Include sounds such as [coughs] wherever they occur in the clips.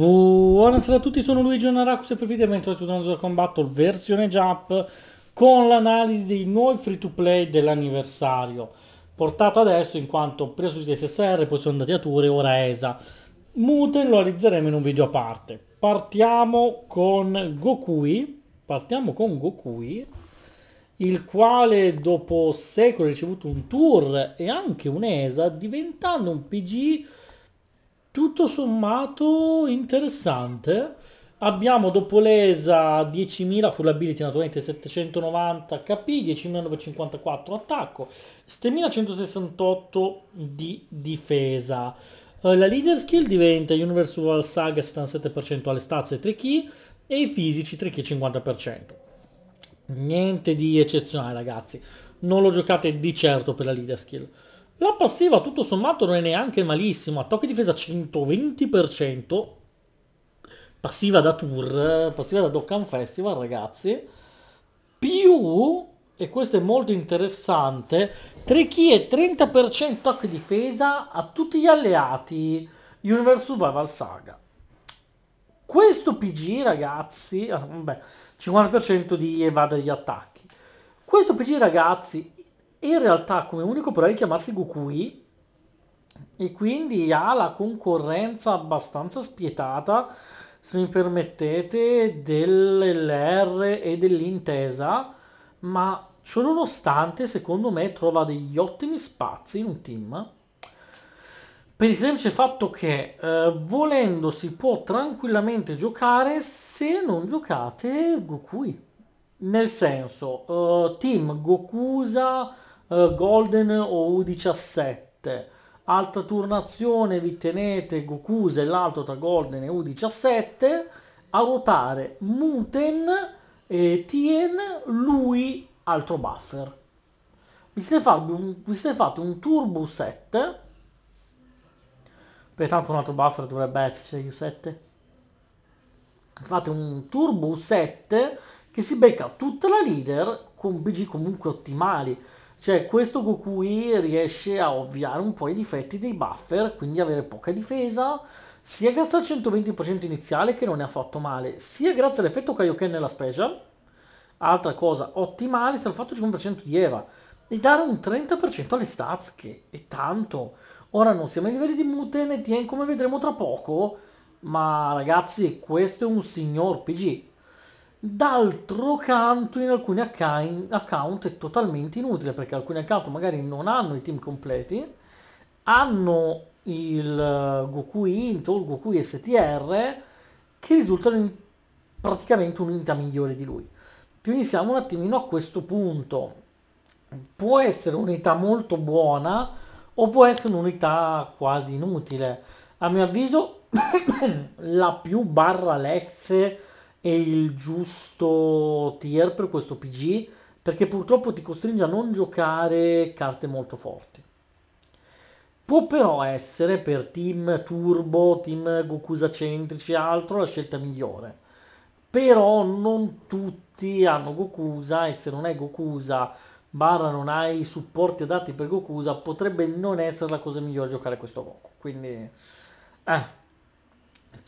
Buonasera a tutti, sono Luigi Onaraku, se preferite mentre su Dungeon Combattle versione Jump con l'analisi dei nuovi free to play dell'anniversario portato adesso in quanto preso di SSR, poi sono andati a Ture, ora ESA Muten lo realizzeremo in un video a parte partiamo con Gokui partiamo con Gokui il quale dopo secoli ha ricevuto un tour e anche un ESA diventando un PG tutto sommato interessante. Abbiamo dopo l'ESA 10.000 full ability naturalmente 790 HP, 10.954 attacco, 7.168 di difesa. Eh, la leader skill diventa Universal Saga 77% alle stazze 3 key e i fisici 3 key 50%. Niente di eccezionale ragazzi, non lo giocate di certo per la leader skill. La passiva tutto sommato non è neanche malissimo, attacco e difesa 120%, passiva da tour, passiva da Dokkan Festival ragazzi, più, e questo è molto interessante, Treki e 30% attacco e difesa a tutti gli alleati Universe Survival Saga. Questo PG ragazzi, ah, vabbè, 50% di evadere gli attacchi. Questo PG ragazzi in realtà come unico potrei chiamarsi Gokui e quindi ha la concorrenza abbastanza spietata, se mi permettete, dell'LR e dell'Intesa, ma ciononostante secondo me trova degli ottimi spazi in un team per il semplice fatto che eh, volendo si può tranquillamente giocare se non giocate Gokui. Nel senso, eh, team Gokusa eh, Golden o U17. Altra turnazione vi tenete Gokuse e l'altro tra Golden e U17 a ruotare Muten, e Tien, lui, altro buffer. Vi siete, un, vi siete fatti un turbo 7 pertanto un altro buffer dovrebbe esserci U7 fate un turbo 7 che si becca tutta la leader con BG comunque ottimali. Cioè questo Goku Gokui riesce a ovviare un po' i difetti dei buffer, quindi avere poca difesa, sia grazie al 120% iniziale che non è affatto male, sia grazie all'effetto Kaioken nella special, altra cosa ottimale, se stiamo fatto 5% di Eva, e dare un 30% alle stats che è tanto. Ora non siamo ai livelli di Muten e Tien come vedremo tra poco, ma ragazzi questo è un signor PG, D'altro canto in alcuni account è totalmente inutile perché alcuni account magari non hanno i team completi, hanno il eh, Goku Int o il Goku STR che risultano praticamente un'unità migliore di lui. Quindi siamo un attimino a questo punto. Può essere un'unità molto buona o può essere un'unità quasi inutile. A mio avviso [coughs] la più barra lesse è il giusto tier per questo PG perché purtroppo ti costringe a non giocare carte molto forti. Può però essere per team turbo, team Gokusa centrici e altro la scelta migliore. Però non tutti hanno Gokusa e se non hai Gokusa barra non hai supporti adatti per Gokusa potrebbe non essere la cosa migliore a giocare questo Goku. Quindi eh,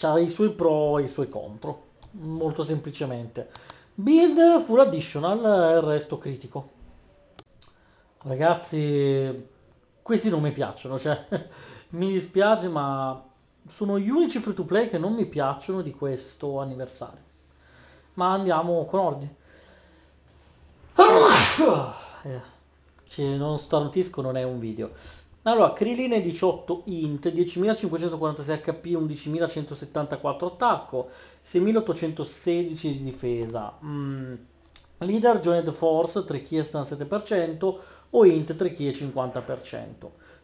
ha i suoi pro e i suoi contro molto semplicemente. Build full additional, e eh, il resto critico. Ragazzi, questi non mi piacciono, cioè [laughs] mi dispiace ma sono gli unici free to play che non mi piacciono di questo anniversario. Ma andiamo con ordine. Ah! Yeah. Cioè, non starnutisco non è un video. Allora, Krillin è 18 int, 10.546 HP, 11.174 attacco, 6.816 di difesa. Mm. Leader Joined Force, 3 key 7% o int 3 key 50%.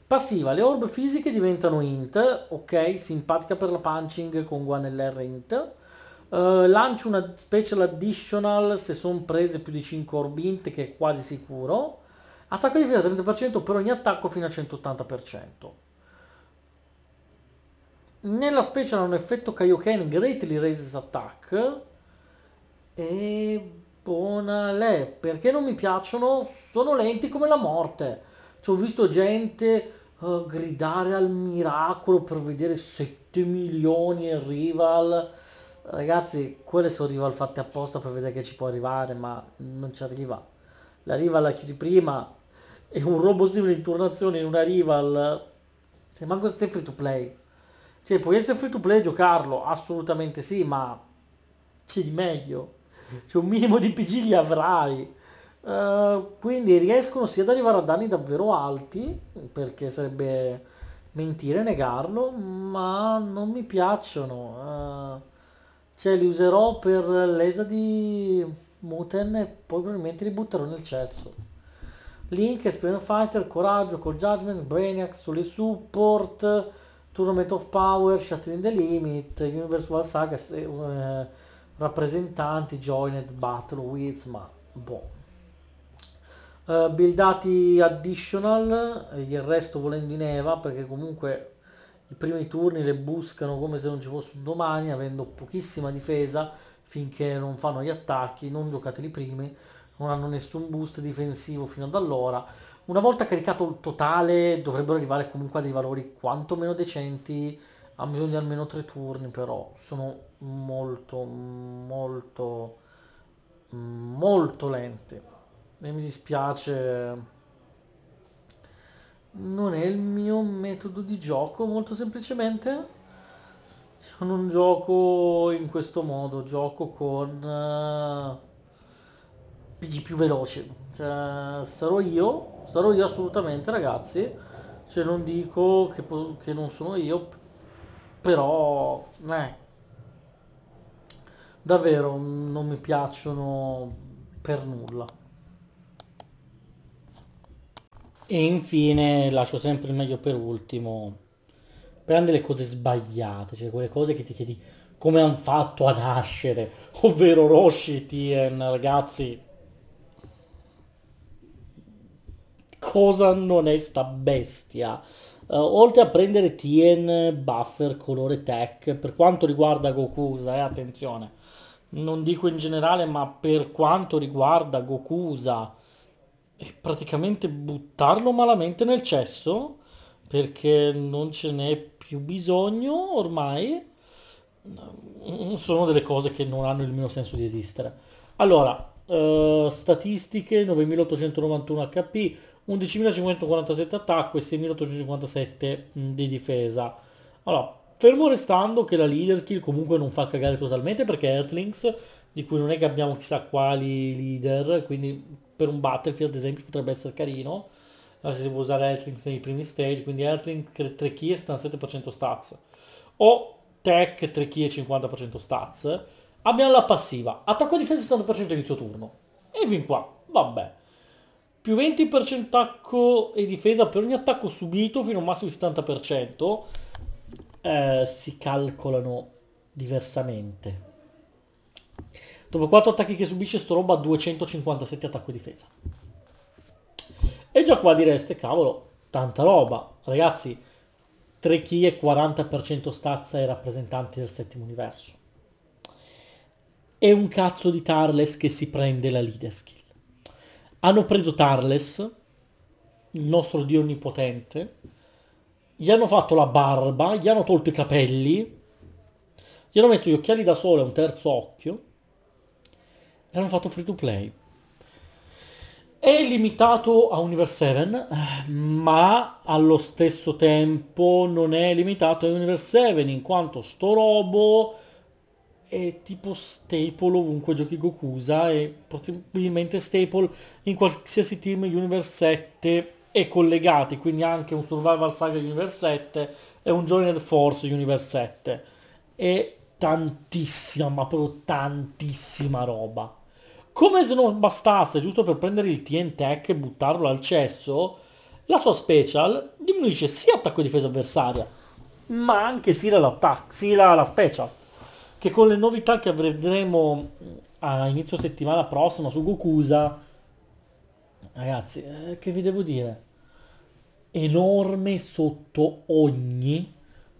Passiva, le orb fisiche diventano int, ok, simpatica per la punching con guanellr int. Uh, lancio una special additional se sono prese più di 5 orb int che è quasi sicuro attacco di difesa 30% per ogni attacco fino a 180%. Nella specie ha un effetto Kaioken Greatly Raises Attack e buonale, perché non mi piacciono, sono lenti come la morte. Cioè, ho visto gente uh, gridare al miracolo per vedere 7 milioni e rival. Ragazzi, quelle sono rival fatte apposta per vedere che ci può arrivare, ma non ci arriva. La rival la chiudi prima, e un robosibile inturnazione in una rival se manco se free to play cioè puoi essere free to play e giocarlo assolutamente sì ma c'è di meglio c'è un minimo di pg li avrai uh, quindi riescono sia ad arrivare a danni davvero alti perché sarebbe mentire negarlo ma non mi piacciono uh, cioè li userò per l'esa di Muten e poi probabilmente li butterò nel cesso Link, Spirit Fighter, Coraggio, Call Judgment, Brainiac, Sole Support, Tournament of Power, Shattering the Limit, Universe War Saga, eh, eh, Rappresentanti, Joined, Battle, Wheels, ma boh. Uh, buildati additional, eh, il resto volendo in Eva perché comunque i primi turni le buscano come se non ci fosse un domani avendo pochissima difesa finché non fanno gli attacchi, non giocateli i primi non hanno nessun boost difensivo fino ad allora. Una volta caricato il totale dovrebbero arrivare comunque a dei valori quantomeno decenti, a meno di almeno tre turni però, sono molto, molto, molto lenti. E mi dispiace... Non è il mio metodo di gioco, molto semplicemente non gioco in questo modo, gioco con... Eh, PG più veloce. Cioè, sarò io, sarò io assolutamente ragazzi, cioè non dico che, che non sono io, però... Eh, davvero non mi piacciono per nulla. E infine lascio sempre il meglio per ultimo. Prende le cose sbagliate, cioè quelle cose che ti chiedi come hanno fatto a nascere, ovvero Roshi Tien, ragazzi, cosa non è sta bestia. Uh, oltre a prendere Tien buffer colore tech, per quanto riguarda Gokusa, eh, attenzione, non dico in generale, ma per quanto riguarda Goku, Gokusa, è praticamente buttarlo malamente nel cesso, perché non ce n'è più bisogno ormai, mm, sono delle cose che non hanno il mio senso di esistere. Allora, uh, statistiche 9891 HP, 11.547 attacco e 6.857 di difesa. Allora, fermo restando che la leader skill comunque non fa cagare totalmente perché Earthlings, di cui non è che abbiamo chissà quali leader, quindi per un Battlefield ad esempio potrebbe essere carino, eh, se si può usare Earthlings nei primi stage, quindi Earthlings 3 key e 7% stats. O Tech 3 key e 50% stats. Abbiamo la passiva, attacco difesa 70% inizio turno. E fin qua, vabbè più 20% attacco e difesa per ogni attacco subito fino a un massimo di 70%, eh, si calcolano diversamente. Dopo 4 attacchi che subisce sto roba 257 attacco e difesa. E già qua direste, cavolo, tanta roba. Ragazzi, 3 chi e 40% stazza ai rappresentanti del settimo universo. È un cazzo di Tarles che si prende la leaderski. Hanno preso Tarles, il nostro dio onnipotente, gli hanno fatto la barba, gli hanno tolto i capelli, gli hanno messo gli occhiali da sole un terzo occhio e hanno fatto free to play. È limitato a Universe 7, ma allo stesso tempo non è limitato a Universe 7 in quanto sto robo è tipo staple ovunque giochi Gokusa e probabilmente staple in qualsiasi team Universe 7 e collegati, quindi anche un Survival Saga Universe 7 e un Journey Force Universe 7. È tantissima, ma proprio tantissima roba. Come se non bastasse, giusto per prendere il TN Tech e buttarlo al cesso, la sua special diminuisce sia attacco e difesa avversaria, ma anche sia l'attacco, sia la special che con le novità che vedremo mm, a inizio settimana prossima su Gokusa, ragazzi, eh, che vi devo dire? Enorme sotto ogni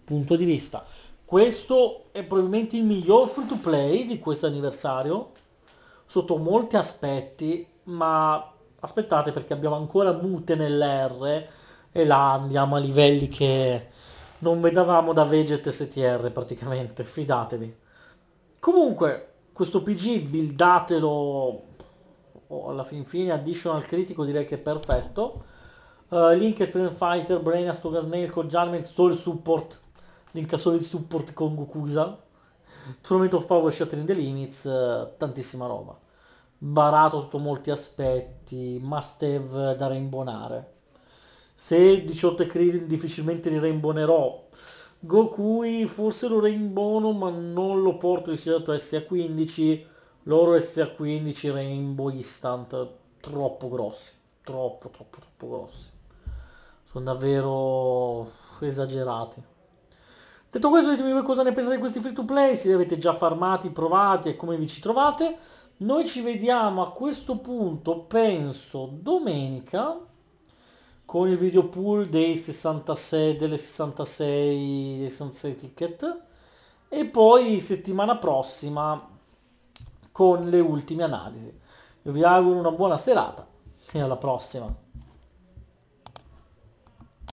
punto di vista. Questo è probabilmente il miglior free to play di questo anniversario, sotto molti aspetti, ma aspettate perché abbiamo ancora mute nell'R e là andiamo a livelli che non vedavamo da Veget STR praticamente, fidatevi. Comunque, questo PG buildatelo oh, alla fin fine, additional critico direi che è perfetto. Uh, Link, Experience Fighter, Brain, Astogar Nail, Conjarment, solo support. Link a solo il support con Gokusa. Tournament of Power, Shattering the Limits, uh, tantissima roba. Barato sotto molti aspetti, must have da reimbonare. Se 18 e difficilmente li reimbonerò Gokui forse lo rainbono ma non lo porto di solito SA15 loro SA15 rainbow gli stunt troppo grossi troppo troppo troppo grossi sono davvero esagerati detto questo ditemi voi cosa ne pensate di questi free to play se li avete già farmati provati e come vi ci trovate noi ci vediamo a questo punto penso domenica con il video pool dei 66, delle 66, dei 66 ticket e poi settimana prossima con le ultime analisi. Io vi auguro una buona serata e alla prossima.